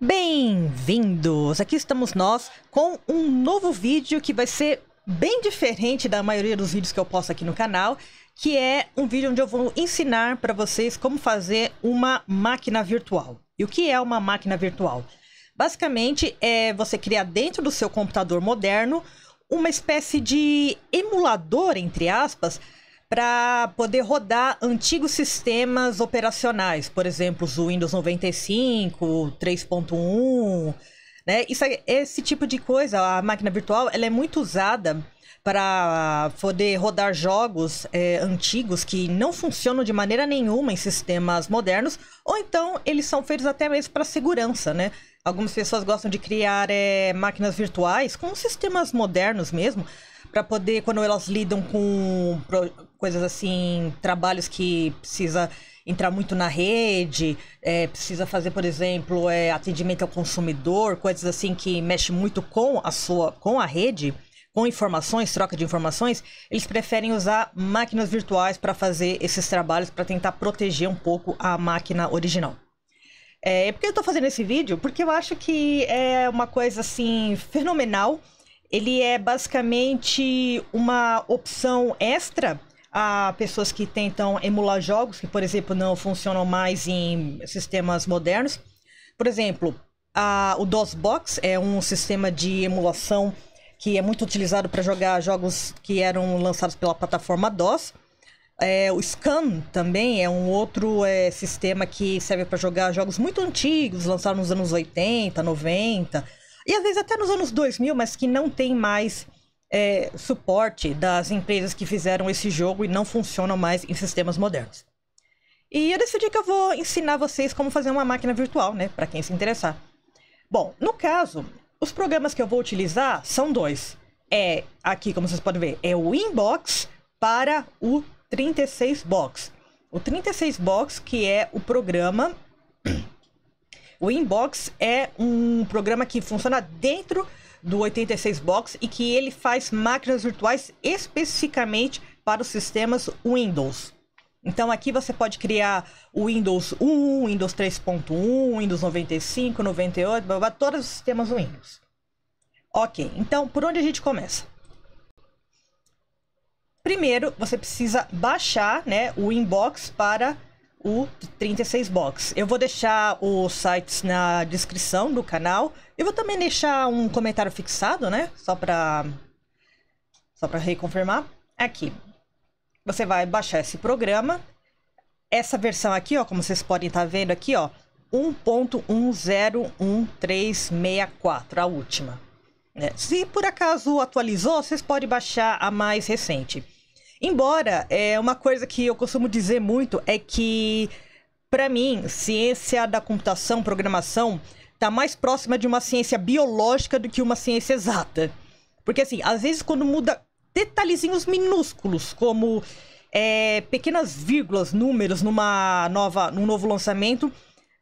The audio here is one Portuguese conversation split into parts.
Bem-vindos! Aqui estamos nós com um novo vídeo que vai ser bem diferente da maioria dos vídeos que eu posto aqui no canal, que é um vídeo onde eu vou ensinar para vocês como fazer uma máquina virtual. E o que é uma máquina virtual? Basicamente, é você criar dentro do seu computador moderno uma espécie de emulador, entre aspas, para poder rodar antigos sistemas operacionais, por exemplo, os Windows 95, 3.1, né? Isso, esse tipo de coisa, a máquina virtual, ela é muito usada para poder rodar jogos é, antigos que não funcionam de maneira nenhuma em sistemas modernos, ou então eles são feitos até mesmo para segurança, né? Algumas pessoas gostam de criar é, máquinas virtuais com sistemas modernos mesmo, para poder, quando elas lidam com coisas assim, trabalhos que precisa entrar muito na rede, é, precisa fazer, por exemplo, é, atendimento ao consumidor, coisas assim que mexe muito com a sua, com a rede, com informações, troca de informações, eles preferem usar máquinas virtuais para fazer esses trabalhos para tentar proteger um pouco a máquina original. É, é porque eu estou fazendo esse vídeo porque eu acho que é uma coisa assim fenomenal. Ele é basicamente uma opção extra a pessoas que tentam emular jogos que, por exemplo, não funcionam mais em sistemas modernos. Por exemplo, a, o DOSBox é um sistema de emulação que é muito utilizado para jogar jogos que eram lançados pela plataforma DOS. É, o Scan também é um outro é, sistema que serve para jogar jogos muito antigos, lançados nos anos 80, 90 e às vezes até nos anos 2000, mas que não tem mais é, suporte das empresas que fizeram esse jogo e não funcionam mais em sistemas modernos. E eu decidi que eu vou ensinar vocês como fazer uma máquina virtual, né, para quem se interessar. Bom, no caso, os programas que eu vou utilizar são dois. É aqui, como vocês podem ver, é o Inbox para o 36 Box. O 36 Box, que é o programa O Inbox é um programa que funciona dentro do 86 Box e que ele faz máquinas virtuais especificamente para os sistemas Windows. Então aqui você pode criar o Windows 1, Windows 3.1, Windows 95, 98, blá, blá, todos os sistemas Windows. Ok, então por onde a gente começa? Primeiro, você precisa baixar né, o inbox para o 36 box. Eu vou deixar os sites na descrição do canal eu vou também deixar um comentário fixado, né? Só para só para reconfirmar aqui. Você vai baixar esse programa. Essa versão aqui, ó, como vocês podem estar tá vendo aqui, ó, 1.101364, a última. Né? Se por acaso atualizou, vocês podem baixar a mais recente. Embora é uma coisa que eu costumo dizer muito é que para mim, ciência da computação, programação, tá mais próxima de uma ciência biológica do que uma ciência exata. Porque, assim, às vezes quando muda detalhezinhos minúsculos, como é, pequenas vírgulas, números numa nova, num novo lançamento,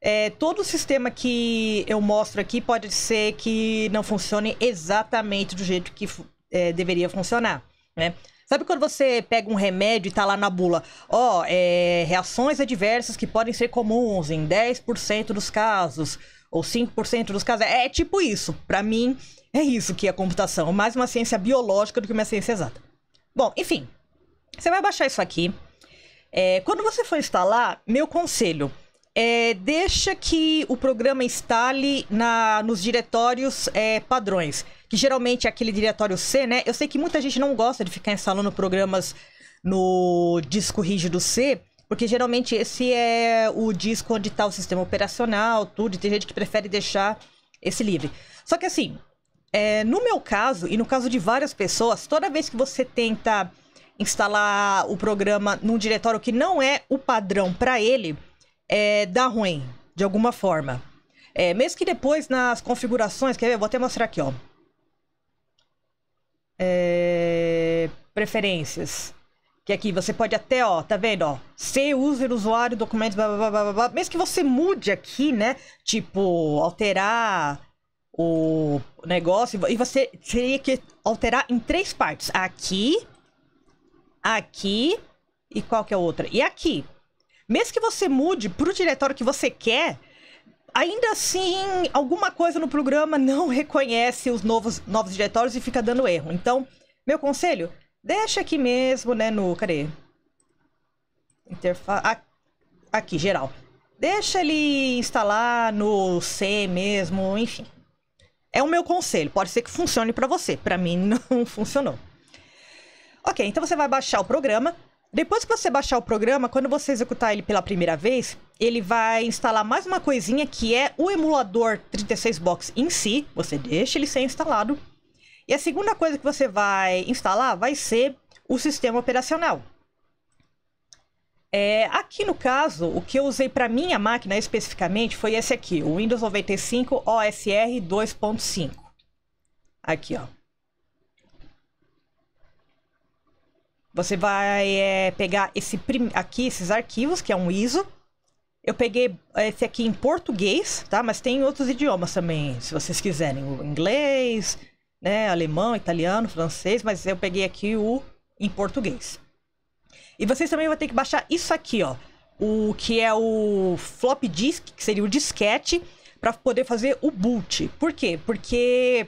é, todo o sistema que eu mostro aqui pode ser que não funcione exatamente do jeito que é, deveria funcionar, né? Sabe quando você pega um remédio e tá lá na bula? Ó, oh, é, reações adversas que podem ser comuns em 10% dos casos, ou 5% dos casos. É, é tipo isso. Para mim, é isso que é computação. Mais uma ciência biológica do que uma ciência exata. Bom, enfim. Você vai baixar isso aqui. É, quando você for instalar, meu conselho é, deixa que o programa instale na, nos diretórios é, padrões, que geralmente é aquele diretório C, né? Eu sei que muita gente não gosta de ficar instalando programas no disco rígido C, porque geralmente esse é o disco onde está o sistema operacional, tudo, e tem gente que prefere deixar esse livre. Só que assim, é, no meu caso, e no caso de várias pessoas, toda vez que você tenta instalar o programa num diretório que não é o padrão para ele, é, dá ruim, de alguma forma. É, mesmo que depois nas configurações, quer ver? Vou até mostrar aqui, ó. É, preferências. Que aqui você pode até, ó, tá vendo, ó? Ser user, usuário, documentos, blá, blá, blá, blá, blá. Mesmo que você mude aqui, né? Tipo, alterar o negócio. E você teria que alterar em três partes. Aqui, aqui e qual que é a outra? E aqui. Mesmo que você mude para o diretório que você quer, ainda assim, alguma coisa no programa não reconhece os novos, novos diretórios e fica dando erro. Então, meu conselho, deixa aqui mesmo, né, no... Cadê? Interface... Aqui, geral. Deixa ele instalar no C mesmo, enfim. É o meu conselho, pode ser que funcione para você, para mim não funcionou. Ok, então você vai baixar o programa, depois que você baixar o programa, quando você executar ele pela primeira vez, ele vai instalar mais uma coisinha que é o emulador 36 Box em si. Você deixa ele ser instalado. E a segunda coisa que você vai instalar vai ser o sistema operacional. É, aqui no caso, o que eu usei para minha máquina especificamente foi esse aqui, o Windows 95 OSR 2.5. Aqui, ó. Você vai é, pegar esse aqui, esses arquivos, que é um ISO. Eu peguei esse aqui em português, tá? Mas tem outros idiomas também, se vocês quiserem. O inglês, né? Alemão, italiano, francês, mas eu peguei aqui o em português. E vocês também vão ter que baixar isso aqui, ó. O que é o flop disk, que seria o disquete, para poder fazer o boot. Por quê? Porque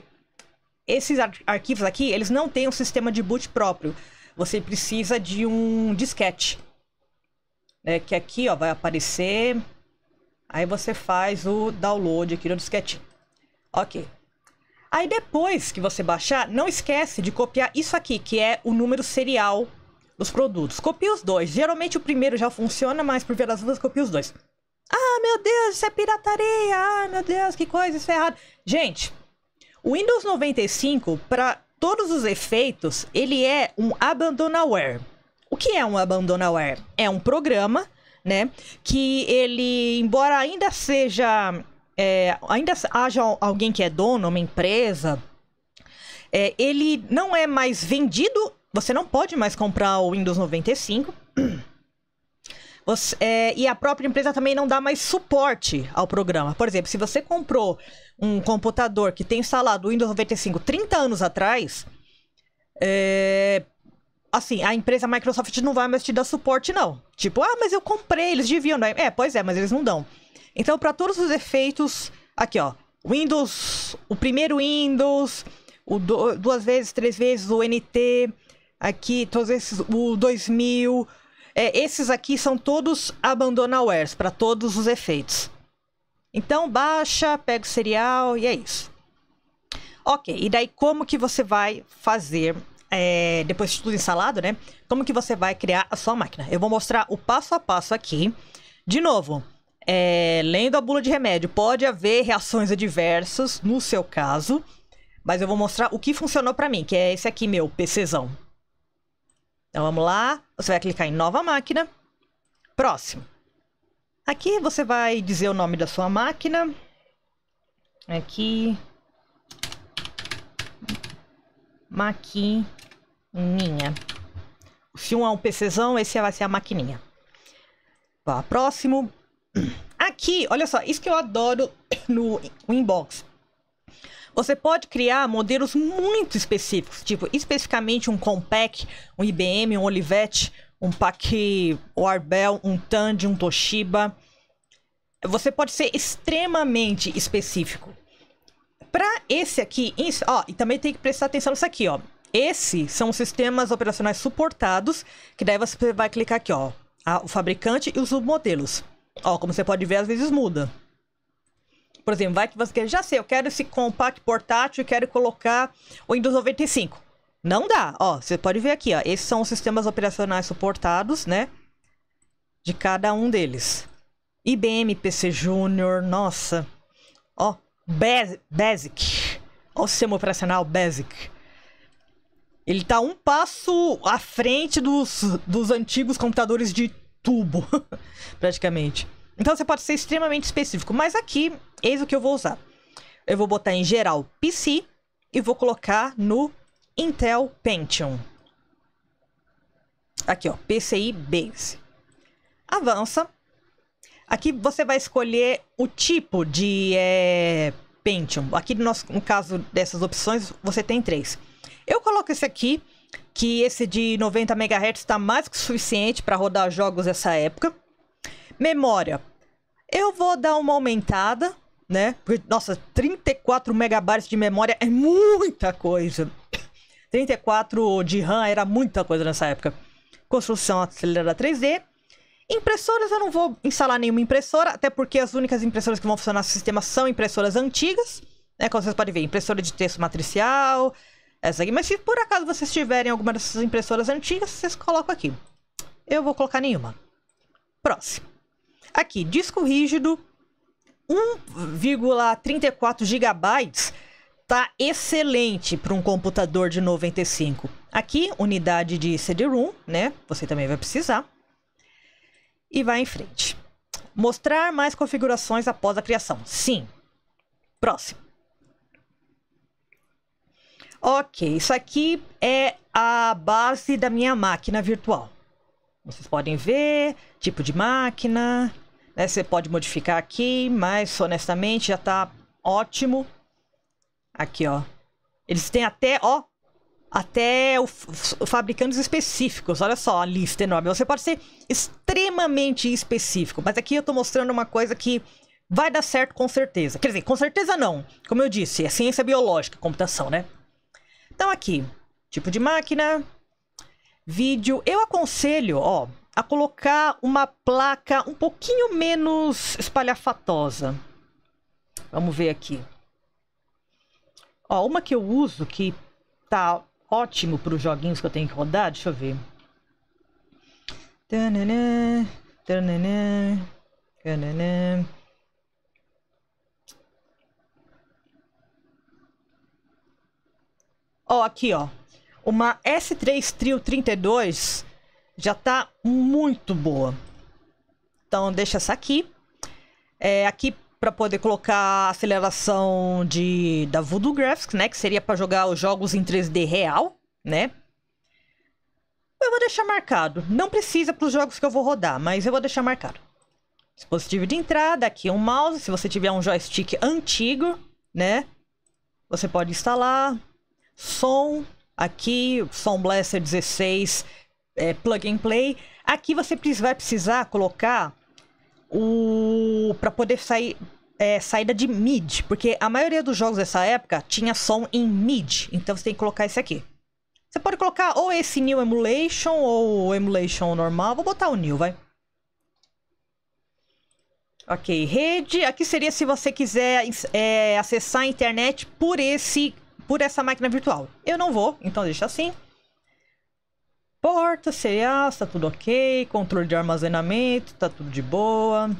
esses ar arquivos aqui, eles não têm um sistema de boot próprio você precisa de um disquete. Né? Que aqui ó, vai aparecer. Aí você faz o download aqui no disquete. Ok. Aí depois que você baixar, não esquece de copiar isso aqui, que é o número serial dos produtos. Copia os dois. Geralmente o primeiro já funciona, mas por ver as duas, copia os dois. Ah, meu Deus, isso é pirataria. Ah, meu Deus, que coisa, isso é errado. Gente, o Windows 95, para todos os efeitos, ele é um abandonaware. O que é um abandonaware? É um programa, né, que ele, embora ainda seja, é, ainda haja alguém que é dono, uma empresa, é, ele não é mais vendido. Você não pode mais comprar o Windows 95. Você, é, e a própria empresa também não dá mais suporte ao programa. Por exemplo, se você comprou um computador que tem instalado o Windows 95 30 anos atrás, é, assim, a empresa Microsoft não vai mais te dar suporte, não. Tipo, ah, mas eu comprei, eles deviam. Dar. É, pois é, mas eles não dão. Então, para todos os efeitos, aqui, ó, Windows, o primeiro Windows, o do, duas vezes, três vezes, o NT, aqui, todos esses, o 2000, é, esses aqui são todos abandonawares, para todos os efeitos. Então, baixa, pega o serial e é isso. Ok, e daí como que você vai fazer, é, depois de tudo instalado, né? Como que você vai criar a sua máquina? Eu vou mostrar o passo a passo aqui. De novo, é, lendo a bula de remédio, pode haver reações adversas no seu caso, mas eu vou mostrar o que funcionou para mim, que é esse aqui meu, PCzão. Então vamos lá, você vai clicar em nova máquina. Próximo. Aqui você vai dizer o nome da sua máquina. Aqui. Maquininha. Se um é um PCzão, esse vai ser a maquininha. próximo. Aqui, olha só, isso que eu adoro no inbox. Você pode criar modelos muito específicos, tipo especificamente um Compaq, um IBM, um Olivetti, um Paqui, um Arbel, um Tandy, um Toshiba. Você pode ser extremamente específico. Para esse aqui, ó, e também tem que prestar atenção nisso aqui, ó. Esses são os sistemas operacionais suportados, que daí você vai clicar aqui, ó, o fabricante e os modelos. Ó, como você pode ver, às vezes muda. Por exemplo, vai que você quer, já sei, eu quero esse compact portátil e quero colocar o Windows 95. Não dá, ó, você pode ver aqui, ó, esses são os sistemas operacionais suportados, né, de cada um deles. IBM PC Júnior, nossa, ó, Basic, ó o sistema operacional Basic. Ele tá um passo à frente dos, dos antigos computadores de tubo, praticamente. Então você pode ser extremamente específico. Mas aqui Eis o que eu vou usar. Eu vou botar em geral PC e vou colocar no Intel Pentium. Aqui, ó, PCI Base. Avança. Aqui você vai escolher o tipo de é, Pentium. Aqui no, nosso, no caso dessas opções, você tem três. Eu coloco esse aqui, que esse de 90 MHz está mais que suficiente para rodar jogos dessa época. Memória. Eu vou dar uma aumentada né? Porque, nossa, 34 megabytes de memória é muita coisa. 34 de RAM era muita coisa nessa época. Construção acelerada 3D. Impressoras, eu não vou instalar nenhuma impressora, até porque as únicas impressoras que vão funcionar no sistema são impressoras antigas. Né? Como vocês podem ver, impressora de texto matricial, essa aqui. Mas se por acaso vocês tiverem alguma dessas impressoras antigas, vocês colocam aqui. Eu vou colocar nenhuma. Próximo. Aqui, disco rígido 1,34 gigabytes tá excelente para um computador de 95. Aqui, unidade de CD-ROM, né? Você também vai precisar. E vai em frente. Mostrar mais configurações após a criação. Sim. Próximo. Ok, isso aqui é a base da minha máquina virtual. Vocês podem ver, tipo de máquina, né? Você pode modificar aqui, mas honestamente já tá ótimo. Aqui, ó. Eles têm até, ó, até o, fabricantes específicos. Olha só a lista enorme. Você pode ser extremamente específico, mas aqui eu tô mostrando uma coisa que vai dar certo com certeza. Quer dizer, com certeza não. Como eu disse, é ciência biológica, computação, né? Então aqui, tipo de máquina, vídeo. Eu aconselho, ó, a colocar uma placa um pouquinho menos espalhafatosa. Vamos ver aqui. Ó, uma que eu uso que tá ótimo para os joguinhos que eu tenho que rodar, deixa eu ver. Tananã, tananã, tananã. Ó, aqui ó, uma S3 Trio 32 já tá muito boa. Então deixa essa aqui. É, aqui para poder colocar a aceleração de da Voodoo Graphics, né, que seria para jogar os jogos em 3D real, né? Eu vou deixar marcado. Não precisa para os jogos que eu vou rodar, mas eu vou deixar marcado. Dispositivo de entrada, aqui um mouse, se você tiver um joystick antigo, né? Você pode instalar som aqui, som Blaster 16 é, plug and play. Aqui você vai precisar colocar o para poder sair é, saída de mid, porque a maioria dos jogos dessa época tinha som em mid, então você tem que colocar esse aqui. Você pode colocar ou esse new emulation ou emulation normal. Vou botar o new, vai. Ok, rede. Aqui seria se você quiser é, acessar a internet por esse, por essa máquina virtual. Eu não vou, então deixa assim. Porta, CA, está tudo ok. Controle de armazenamento, está tudo de boa.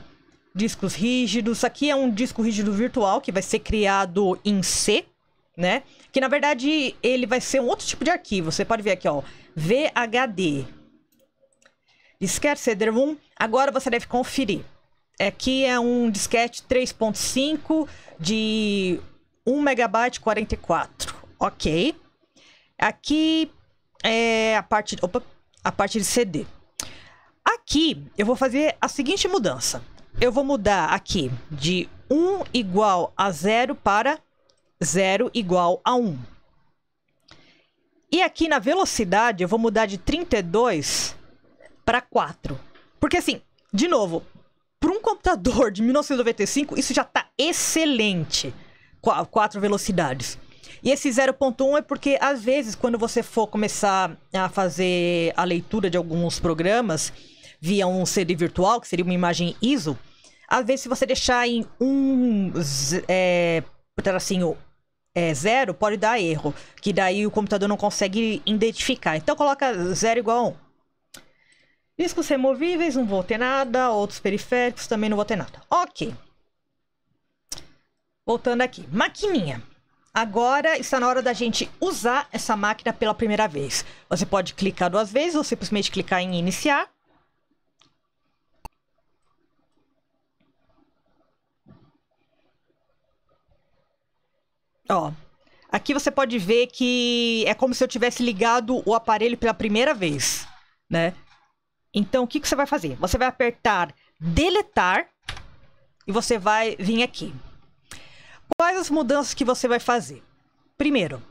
Discos rígidos. Aqui é um disco rígido virtual que vai ser criado em C, né? Que na verdade ele vai ser um outro tipo de arquivo. Você pode ver aqui, ó. VHD. Disquete CD-ROM. Agora você deve conferir. Aqui é um disquete 3.5 de 1 MB 44. Ok. Aqui é, a parte, opa, a parte de CD. Aqui eu vou fazer a seguinte mudança. Eu vou mudar aqui de 1 igual a 0 para 0 igual a 1. E aqui na velocidade eu vou mudar de 32 para 4. Porque assim, de novo, para um computador de 1995 isso já está excelente. Qu quatro velocidades. E esse 0.1 é porque, às vezes, quando você for começar a fazer a leitura de alguns programas via um CD virtual, que seria uma imagem ISO, às vezes, se você deixar em um é, tracinho assim, é, zero, pode dar erro, que daí o computador não consegue identificar. Então, coloca zero igual a 1. Um. Discos removíveis, não vou ter nada. Outros periféricos, também não vou ter nada. Ok. Voltando aqui. Maquininha. Agora está na hora da gente usar essa máquina pela primeira vez. Você pode clicar duas vezes ou simplesmente clicar em iniciar. Ó, aqui você pode ver que é como se eu tivesse ligado o aparelho pela primeira vez, né? Então, o que, que você vai fazer? Você vai apertar deletar e você vai vir aqui. Quais as mudanças que você vai fazer? Primeiro,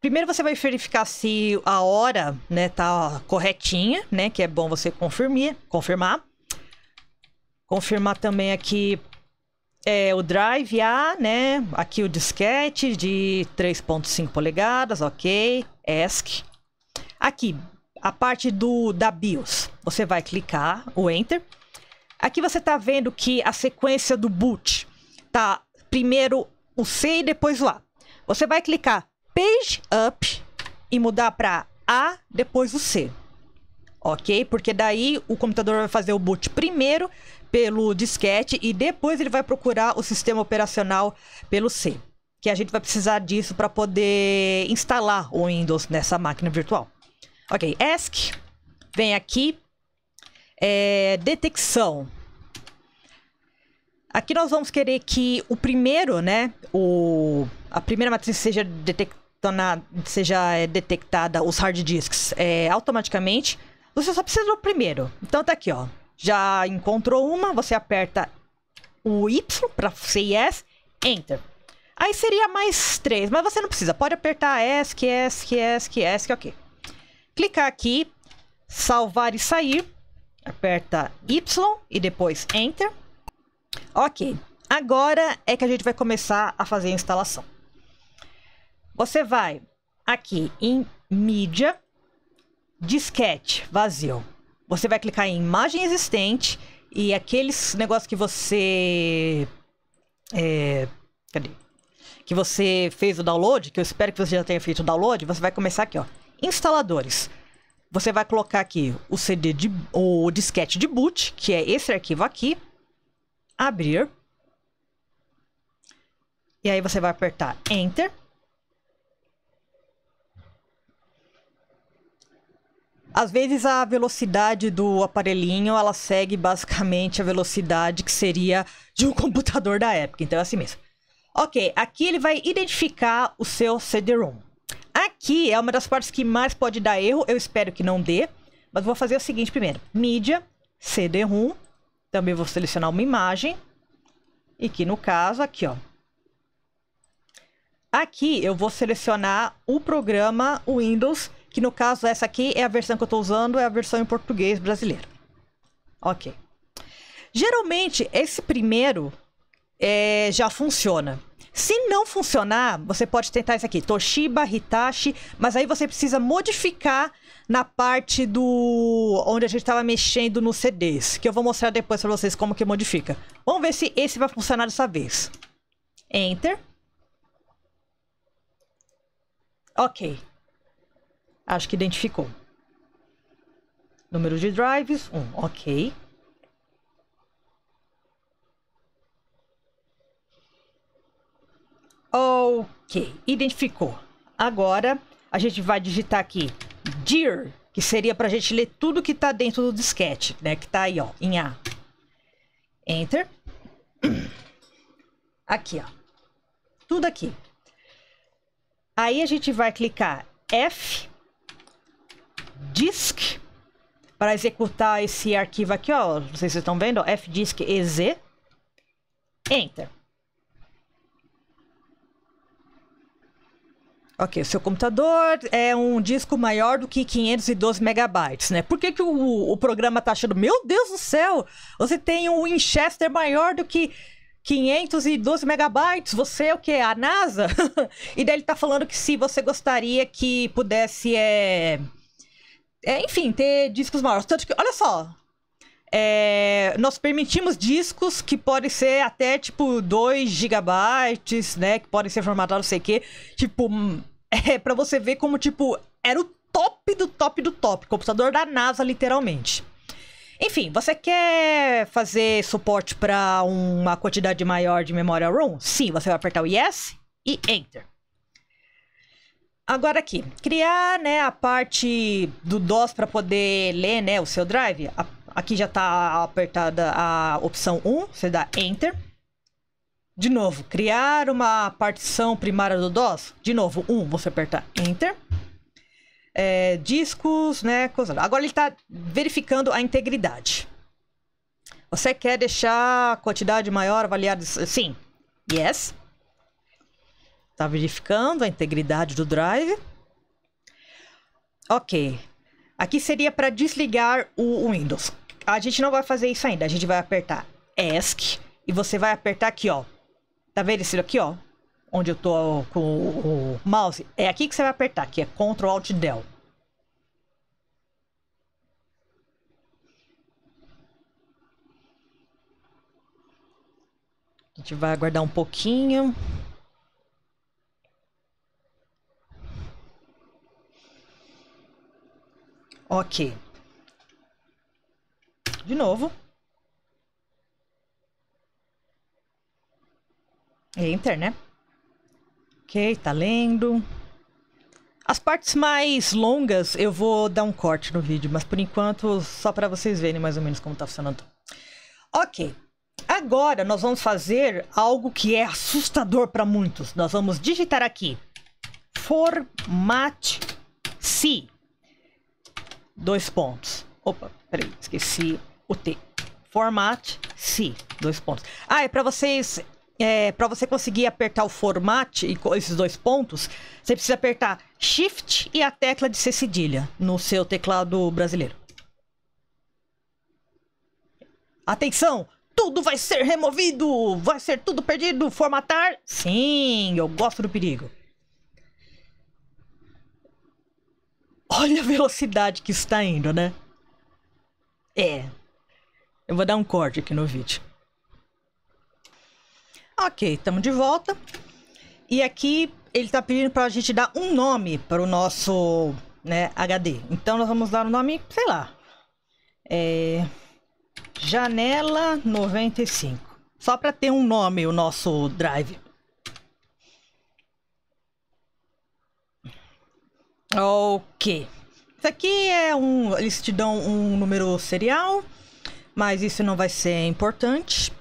primeiro você vai verificar se a hora, né, tá corretinha, né, que é bom você confirmar, confirmar. Confirmar também aqui é, o drive A, né, aqui o disquete de 3.5 polegadas, OK, ESC. Aqui, a parte do da BIOS. Você vai clicar o enter. Aqui você está vendo que a sequência do boot tá primeiro o C e depois o A. Você vai clicar Page Up e mudar para A, depois o C. Ok? Porque daí o computador vai fazer o boot primeiro pelo disquete e depois ele vai procurar o sistema operacional pelo C. Que a gente vai precisar disso para poder instalar o Windows nessa máquina virtual. Ok, ESC. Vem aqui. É, detecção. Aqui nós vamos querer que o primeiro, né, o, a primeira matriz seja detectada, seja é, detectada os hard disks é, automaticamente. Você só precisa do primeiro. Então tá aqui, ó. Já encontrou uma, você aperta o Y para ser enter. Aí seria mais três, mas você não precisa. Pode apertar S, que S, que S, que S, que ok. Clicar aqui, salvar e sair. Aperta Y e depois enter. Ok, agora é que a gente vai começar a fazer a instalação. Você vai aqui em mídia, disquete vazio. Você vai clicar em imagem existente e aqueles negócios que você... É, cadê? Que você fez o download, que eu espero que você já tenha feito o download, você vai começar aqui, ó. Instaladores. Você vai colocar aqui o CD de... o disquete de boot, que é esse arquivo aqui abrir. E aí você vai apertar Enter. Às vezes a velocidade do aparelhinho, ela segue basicamente a velocidade que seria de um computador da época. Então é assim mesmo. Ok, aqui ele vai identificar o seu CD-ROM. Aqui é uma das partes que mais pode dar erro, eu espero que não dê. Mas vou fazer o seguinte primeiro. Mídia, CD-ROM, também vou selecionar uma imagem. E que no caso, aqui, ó. Aqui eu vou selecionar o programa Windows, que no caso essa aqui é a versão que eu estou usando, é a versão em português brasileiro. Ok. Geralmente, esse primeiro é, já funciona. Se não funcionar, você pode tentar isso aqui, Toshiba, Hitachi, mas aí você precisa modificar na parte do onde a gente estava mexendo nos CDs, que eu vou mostrar depois para vocês como que modifica. Vamos ver se esse vai funcionar dessa vez. Enter. Ok. Acho que identificou. Número de drives, 1, um, ok. Ok, identificou. Agora a gente vai digitar aqui dir, que seria para a gente ler tudo que está dentro do disquete, né? Que está aí, ó, em A. Enter. Aqui, ó. Tudo aqui. Aí a gente vai clicar F, disk, para executar esse arquivo aqui, ó. Não sei se vocês estão vendo, ó, fdisk.ez. Enter. Ok, o seu computador é um disco maior do que 512 megabytes, né? Por que, que o, o programa tá achando, meu Deus do céu, você tem um Winchester maior do que 512 megabytes, você é o que? A NASA? e daí ele tá falando que se você gostaria que pudesse, é... é enfim, ter discos maiores. Tanto que, olha só, é, nós permitimos discos que podem ser até tipo 2 gigabytes, né? Que podem ser formatados, não sei o quê. Tipo, é pra você ver como, tipo, era o top do top do top. Computador da NASA, literalmente. Enfim, você quer fazer suporte para uma quantidade maior de memória ROM? Sim, você vai apertar o Yes e Enter. Agora aqui, criar né, a parte do DOS para poder ler né, o seu drive. Aqui já está apertada a opção 1, você dá Enter. De novo, criar uma partição primária do DOS. De novo, 1, você aperta Enter. É, discos, né? Agora ele está verificando a integridade. Você quer deixar a quantidade maior avaliada? Sim. Yes. Está verificando a integridade do drive. Ok. Aqui seria para desligar o Windows. A gente não vai fazer isso ainda. A gente vai apertar ESC. E você vai apertar aqui, ó. Tá vendo esse aqui, ó? Onde eu tô com o mouse. É aqui que você vai apertar, que é Ctrl Alt Del. A gente vai aguardar um pouquinho. Ok de novo. Enter, né? Ok, tá lendo. As partes mais longas eu vou dar um corte no vídeo, mas por enquanto só para vocês verem mais ou menos como tá funcionando. Ok, agora nós vamos fazer algo que é assustador para muitos. Nós vamos digitar aqui format se Dois pontos. Opa, peraí, esqueci o T. Format C. Dois pontos. Ah, é para vocês. É, para você conseguir apertar o format e esses dois pontos, você precisa apertar Shift e a tecla de C cedilha no seu teclado brasileiro. Atenção! Tudo vai ser removido! Vai ser tudo perdido! Formatar? Sim, eu gosto do perigo. Olha a velocidade que está indo, né? É, eu vou dar um corte aqui no vídeo. Ok, estamos de volta. E aqui ele está pedindo para a gente dar um nome para o nosso né, HD. Então nós vamos dar um nome, sei lá. É... Janela 95. Só para ter um nome o nosso drive. Ok. Isso aqui é um. Eles te dão um número serial mas isso não vai ser importante.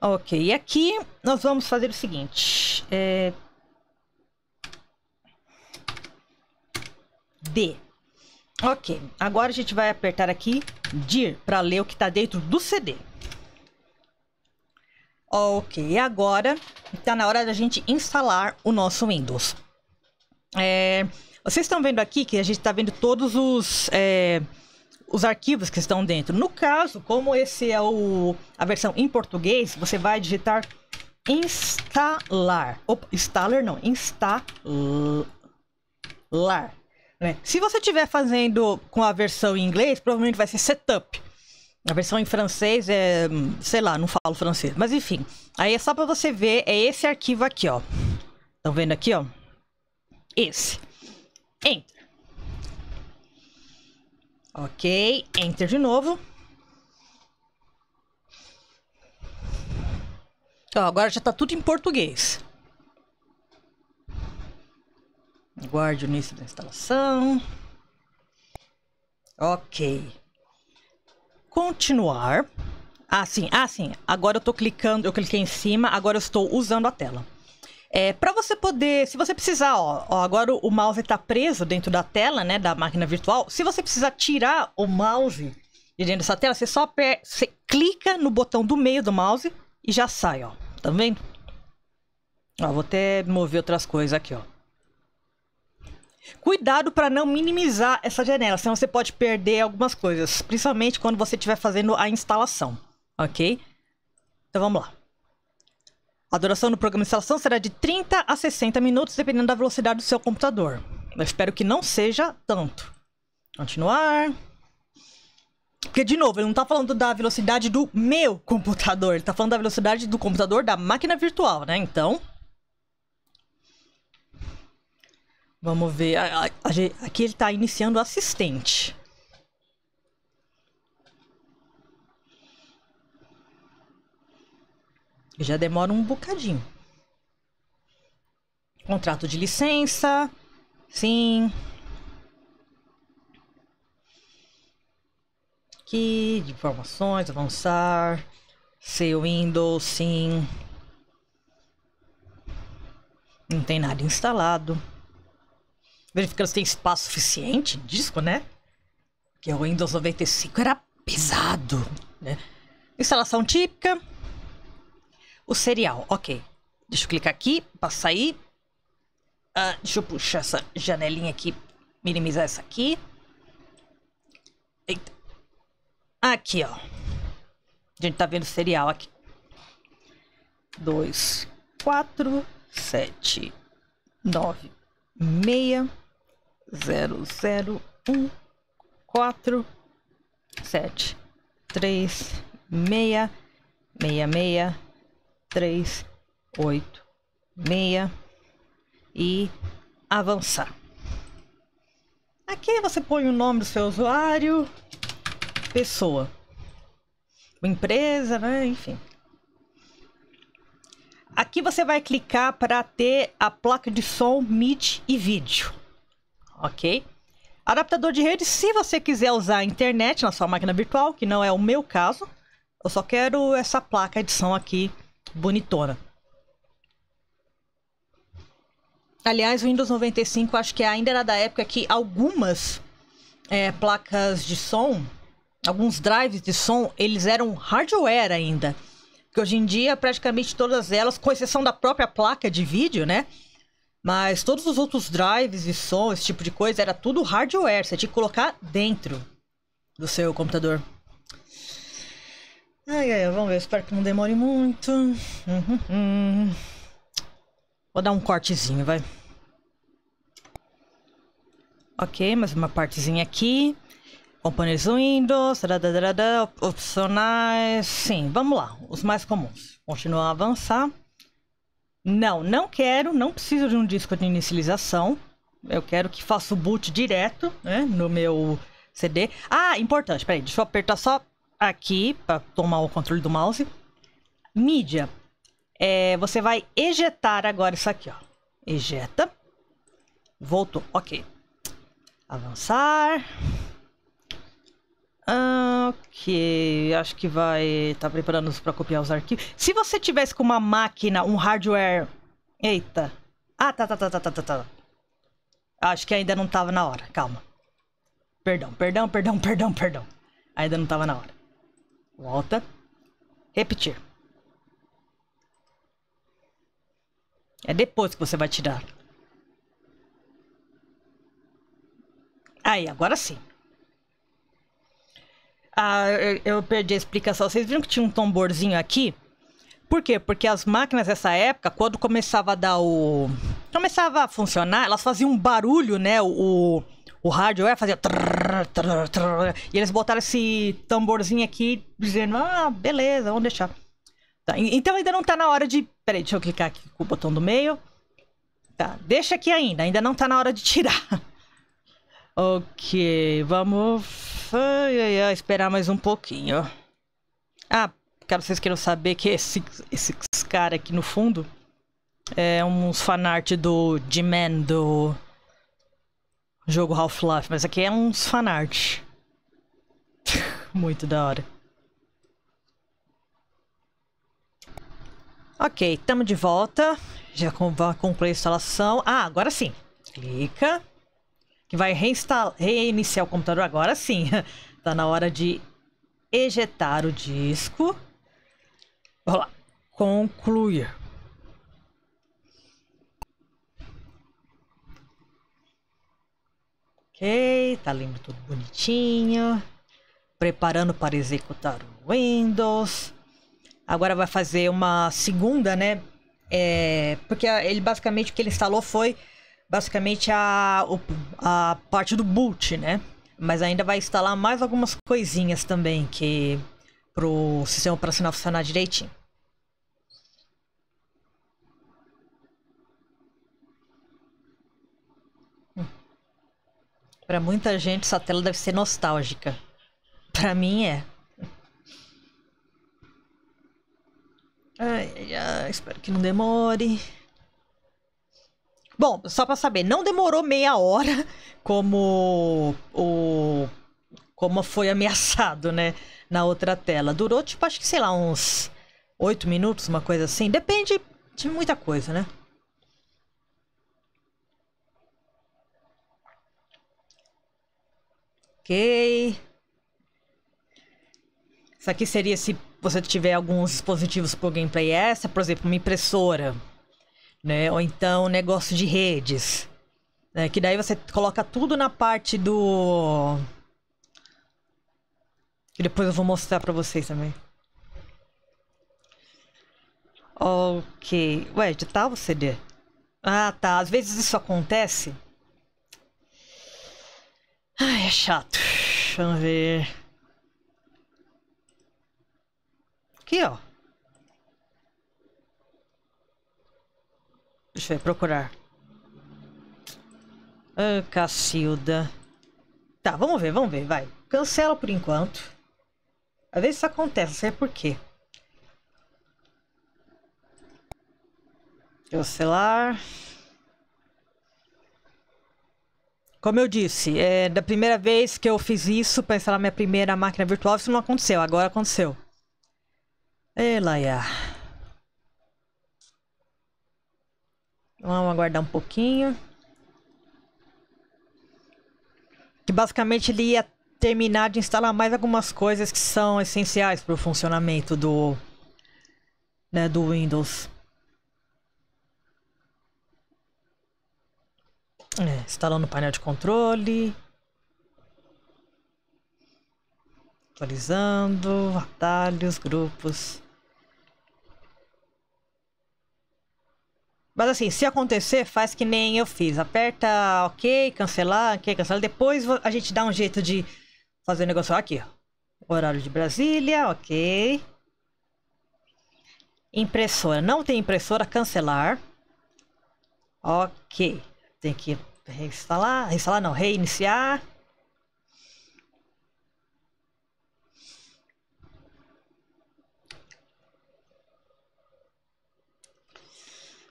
Ok, e aqui nós vamos fazer o seguinte. É... D. Ok, agora a gente vai apertar aqui dir para ler o que está dentro do CD. Ok, agora está na hora da gente instalar o nosso Windows. É... vocês estão vendo aqui que a gente está vendo todos os... É os arquivos que estão dentro. No caso, como esse é o, a versão em português, você vai digitar instalar. Opa, installer não, instalar. Né? Se você estiver fazendo com a versão em inglês, provavelmente vai ser setup. A versão em francês é, sei lá, não falo francês, mas enfim. Aí é só para você ver, é esse arquivo aqui, ó. Estão vendo aqui, ó? Esse. Entra. Ok, enter de novo. Ó, agora já está tudo em português. Aguarde o início da instalação. Ok. Continuar. Ah, sim. Ah, sim. Agora eu estou clicando, eu cliquei em cima, agora eu estou usando a tela. É, para você poder, se você precisar, ó, ó, agora o mouse tá preso dentro da tela, né, da máquina virtual. Se você precisar tirar o mouse de dentro dessa tela, você só você clica no botão do meio do mouse e já sai, ó. Tá vendo? Ó, vou até mover outras coisas aqui, ó. Cuidado para não minimizar essa janela, senão você pode perder algumas coisas, principalmente quando você estiver fazendo a instalação, ok? Então vamos lá. A duração do programa de instalação será de 30 a 60 minutos, dependendo da velocidade do seu computador. Eu espero que não seja tanto. Continuar. Porque, de novo, ele não tá falando da velocidade do meu computador. Ele tá falando da velocidade do computador da máquina virtual, né? Então... Vamos ver. Aqui ele tá iniciando o assistente. já demora um bocadinho. Contrato de licença, sim. Aqui, informações, avançar. Seu Windows, sim. Não tem nada instalado. Verificando se tem espaço suficiente, disco, né? Que o Windows 95 era pesado, né? Instalação típica, o cereal, ok. Deixa eu clicar aqui para sair. Uh, deixa eu puxar essa janelinha aqui, minimizar essa aqui. Eita. Aqui, ó. A gente tá vendo o cereal aqui. 2, 4, 7, 9, 6, 0, 0, 1, 4, 7, 3, 6, 6, 6, 3, 8, 6 e avançar. Aqui você põe o nome do seu usuário, pessoa, empresa, né? enfim. Aqui você vai clicar para ter a placa de som MIDI e vídeo, ok? Adaptador de rede, se você quiser usar a internet na sua máquina virtual, que não é o meu caso, eu só quero essa placa edição aqui bonitona. Aliás, o Windows 95 acho que ainda era da época que algumas é, placas de som, alguns drives de som, eles eram hardware ainda. Que hoje em dia praticamente todas elas, com exceção da própria placa de vídeo, né? Mas todos os outros drives de som, esse tipo de coisa, era tudo hardware. Você tinha que colocar dentro do seu computador. Ai, ai, vamos ver. Espero que não demore muito. Uhum, Vou dar um cortezinho, vai. Ok, mais uma partezinha aqui. Componentes Windows, opcionais. Sim, vamos lá. Os mais comuns. Continuar a avançar. Não, não quero, não preciso de um disco de inicialização. Eu quero que faça o boot direto, né, no meu CD. Ah, importante, peraí, deixa eu apertar só aqui para tomar o controle do mouse. Mídia. É, você vai ejetar agora isso aqui, ó. Ejeta. Voltou. Ok. Avançar. ok, acho que vai. Tá preparando para copiar os arquivos. Se você tivesse com uma máquina, um hardware. Eita. Ah, tá, tá, tá, tá, tá, tá. tá. Acho que ainda não tava na hora, calma. Perdão, perdão, perdão, perdão, perdão. Ainda não tava na hora. Volta. Repetir. É depois que você vai tirar. Aí, agora sim. Ah, eu, eu perdi a explicação. Vocês viram que tinha um tamborzinho aqui? Por quê? Porque as máquinas dessa época, quando começava a dar o. começava a funcionar, elas faziam um barulho, né? O, o, o hardware fazia. Trrr, e eles botaram esse tamborzinho aqui, dizendo, ah, beleza, vamos deixar. Tá, então ainda não tá na hora de. Peraí, deixa eu clicar aqui com o botão do meio. Tá, deixa aqui ainda, ainda não tá na hora de tirar. ok, vamos. Ai, ai, ai, esperar mais um pouquinho. Ah, caso vocês queiram saber que esse, esse cara aqui no fundo é uns fanart do G-Man do jogo Half-Life, mas aqui é uns fanart. Muito da hora. Ok, estamos de volta. Já comprei a instalação. Ah, agora sim. Clica. Que vai reiniciar o computador agora sim. tá na hora de ejetar o disco. Vamos lá. Concluir. Ok, tá lindo tudo bonitinho. Preparando para executar o Windows. Agora vai fazer uma segunda, né? É, porque ele basicamente o que ele instalou foi basicamente a, a parte do boot, né? Mas ainda vai instalar mais algumas coisinhas também que pro sistema operacional funcionar direitinho. Para muita gente, essa tela deve ser nostálgica. Para mim é. Ai, ai, espero que não demore. Bom, só para saber, não demorou meia hora como o como foi ameaçado, né, na outra tela. Durou tipo acho que sei lá uns oito minutos, uma coisa assim. Depende de muita coisa, né? Ok. Isso aqui seria se você tiver alguns dispositivos por gameplay essa, por exemplo, uma impressora, né? Ou então um negócio de redes, né? Que daí você coloca tudo na parte do que depois eu vou mostrar para vocês também. Ok. Ué, tá o CD? Ah, tá. Às vezes isso acontece Ai, é chato. Vamos ver. Aqui, ó. Deixa eu ver, procurar. Ah, Cacilda. Tá, vamos ver, vamos ver, vai. Cancela por enquanto. Às vezes isso acontece, não sei por quê. Cancelar. Como eu disse, é, da primeira vez que eu fiz isso para instalar minha primeira máquina virtual, isso não aconteceu. Agora aconteceu. Elaia. Vamos aguardar um pouquinho. Que basicamente ele ia terminar de instalar mais algumas coisas que são essenciais para o funcionamento do, né, do Windows. É, instalando o painel de controle. Atualizando, atalhos, grupos. Mas assim, se acontecer, faz que nem eu fiz. Aperta OK, cancelar, OK, cancelar. Depois a gente dá um jeito de fazer o negócio aqui. Horário de Brasília, OK. Impressora. Não tem impressora, cancelar. OK. Tem que reinstalar, reinstalar não, reiniciar.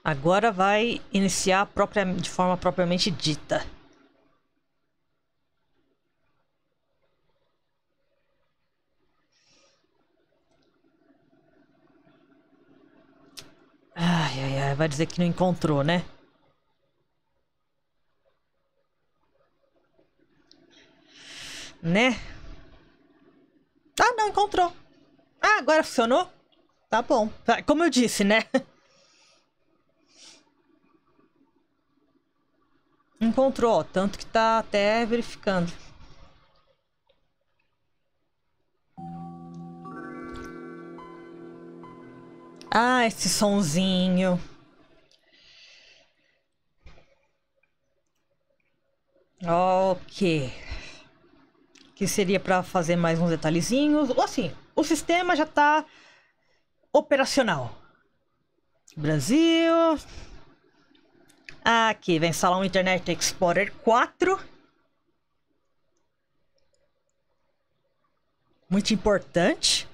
Agora vai iniciar própria, de forma propriamente dita. Ai, ai, ai, vai dizer que não encontrou, né? Né? Ah, não, encontrou. Ah, agora funcionou? Tá bom. Ah, como eu disse, né? Encontrou, ó, tanto que tá até verificando. Ah, esse sonzinho. Ok que seria para fazer mais uns detalhezinhos. Ou assim, o sistema já está operacional. Brasil. Aqui vem salão Internet Explorer 4. Muito importante.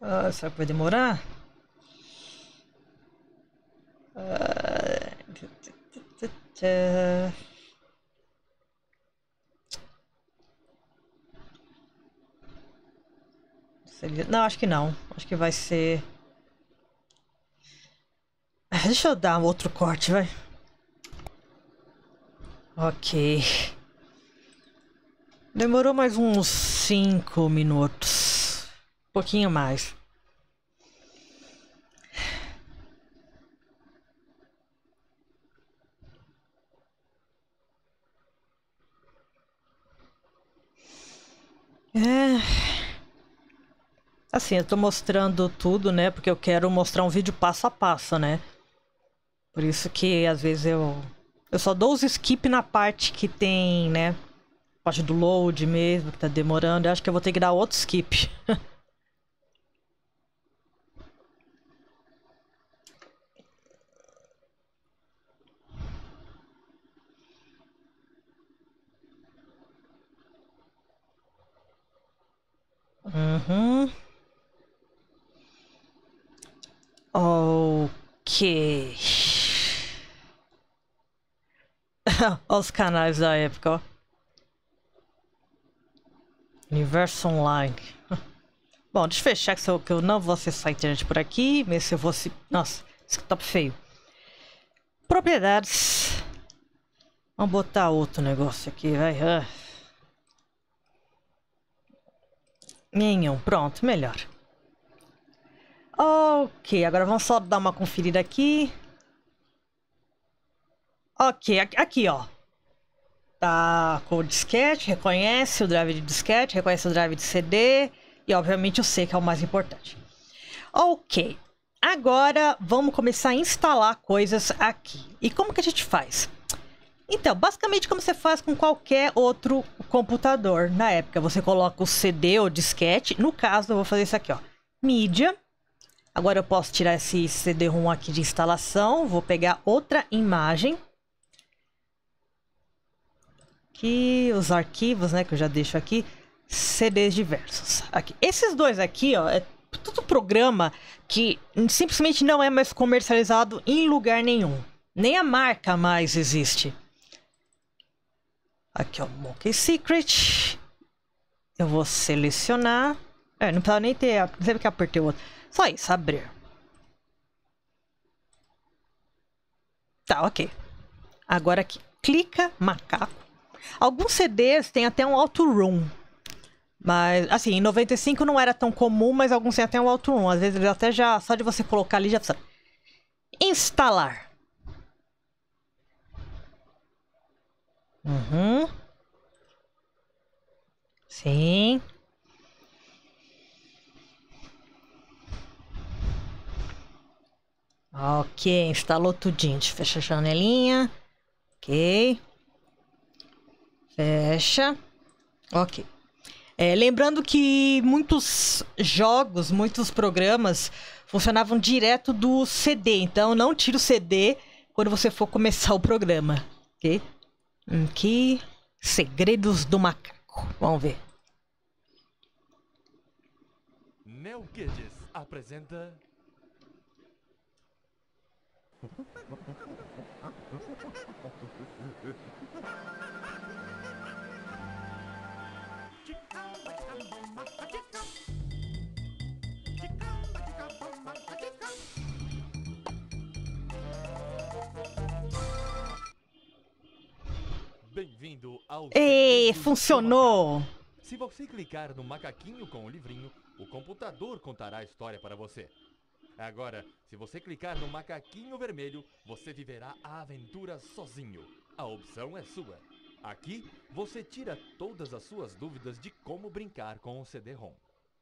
Ah, será que vai demorar? Não, acho que não. Acho que vai ser. Ah, deixa eu dar outro corte, vai. Ok. Demorou mais uns 5 minutos. Um pouquinho mais. É. Assim, eu tô mostrando tudo, né? Porque eu quero mostrar um vídeo passo a passo, né? Por isso que às vezes eu. Eu só dou os skip na parte que tem, né? A parte do load mesmo, que tá demorando. Eu acho que eu vou ter que dar outro skip. Uhum. Ok. Os canais da época, Universo Online. Bom, deixa eu fechar que, eu, que eu não vou acessar a internet por aqui, mesmo se eu fosse... Nossa, tá feio. Propriedades. Vamos botar outro negócio aqui, vai. nenhum pronto, melhor. Ok, agora vamos só dar uma conferida aqui. Ok, aqui, ó. Tá com o disquete, reconhece o drive de disquete, reconhece o drive de CD e, obviamente, o C, que é o mais importante. Ok, agora vamos começar a instalar coisas aqui. E como que a gente faz? Então, basicamente como você faz com qualquer outro computador na época. Você coloca o CD ou disquete. No caso, eu vou fazer isso aqui, ó. Mídia. Agora eu posso tirar esse CD-ROM aqui de instalação. Vou pegar outra imagem. Aqui, os arquivos, né, que eu já deixo aqui. CDs diversos. Aqui. Esses dois aqui, ó, é tudo programa que simplesmente não é mais comercializado em lugar nenhum. Nem a marca mais existe. Aqui, ó, Monkey Secret. Eu vou selecionar. É, não precisava nem ter... Sempre que apertei o outro. Só isso, abrir. Tá, ok. Agora aqui, clica macaco. Alguns CDs têm até um auto-room. Mas, assim, em 95 não era tão comum, mas alguns têm até um auto-room. Às vezes até já, só de você colocar ali já precisa. Instalar. Uhum. Sim. Ok, instalou tudinho. Deixa fecha a janelinha. Ok. Fecha. Ok. É, lembrando que muitos jogos, muitos programas funcionavam direto do CD. Então, não tira o CD quando você for começar o programa. Ok? Hum, que segredos do macaco? Vamos ver. Neo apresenta. Bem-vindo ao. E funcionou! Se você clicar no macaquinho com o livrinho, o computador contará a história para você. Agora, se você clicar no macaquinho vermelho, você viverá a aventura sozinho. A opção é sua. Aqui, você tira todas as suas dúvidas de como brincar com o CD-ROM.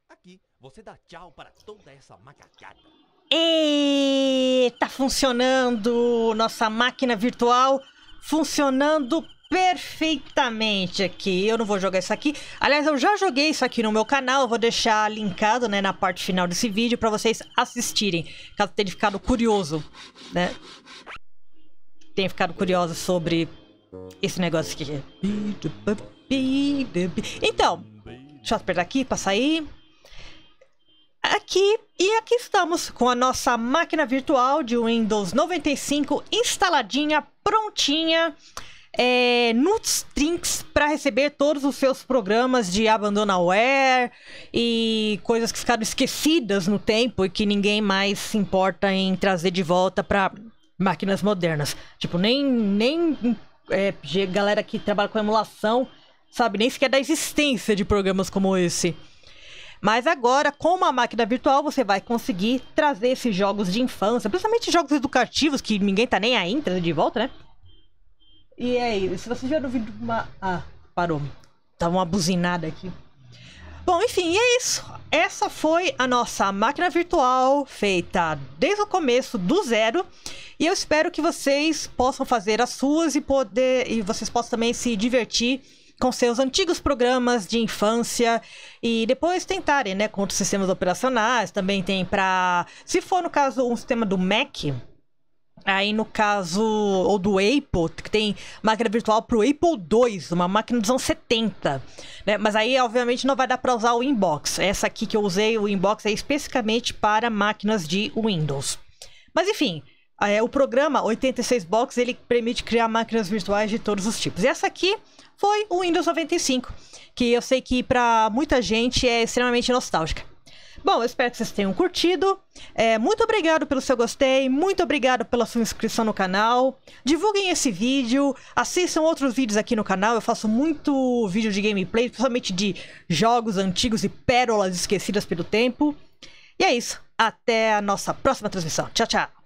Aqui, você dá tchau para toda essa macacada. E tá funcionando nossa máquina virtual funcionando perfeitamente aqui. Eu não vou jogar isso aqui. Aliás, eu já joguei isso aqui no meu canal. Eu vou deixar linkado né, na parte final desse vídeo para vocês assistirem, caso tenha ficado curioso, né? Tenha ficado curioso sobre esse negócio aqui. Então, deixa eu apertar aqui para sair aqui e aqui estamos com a nossa máquina virtual de Windows 95 instaladinha, prontinha, é, eh, strings para receber todos os seus programas de abandonware e coisas que ficaram esquecidas no tempo e que ninguém mais se importa em trazer de volta para máquinas modernas. Tipo, nem, nem é, galera que trabalha com emulação sabe nem sequer da existência de programas como esse. Mas agora, com uma máquina virtual, você vai conseguir trazer esses jogos de infância, principalmente jogos educativos que ninguém tá nem aí trazendo de volta, né? E aí, é se você já ouviu uma. Ah, parou. Tava uma buzinada aqui. Bom, enfim, é isso. Essa foi a nossa máquina virtual feita desde o começo do zero. E eu espero que vocês possam fazer as suas e poder e vocês possam também se divertir com seus antigos programas de infância e depois tentarem, né, com outros sistemas operacionais, também tem para, se for no caso um sistema do Mac, Aí, no caso, ou do Apple, que tem máquina virtual para o Apple 2, uma máquina dos anos 70. Né? Mas aí, obviamente, não vai dar para usar o Inbox. Essa aqui que eu usei, o Inbox, é especificamente para máquinas de Windows. Mas, enfim, é, o programa 86 Box, ele permite criar máquinas virtuais de todos os tipos. E essa aqui foi o Windows 95, que eu sei que para muita gente é extremamente nostálgica. Bom, eu espero que vocês tenham curtido. É, muito obrigado pelo seu gostei, muito obrigado pela sua inscrição no canal. Divulguem esse vídeo, assistam outros vídeos aqui no canal. Eu faço muito vídeo de gameplay, principalmente de jogos antigos e pérolas esquecidas pelo tempo. E é isso. Até a nossa próxima transmissão. Tchau, tchau.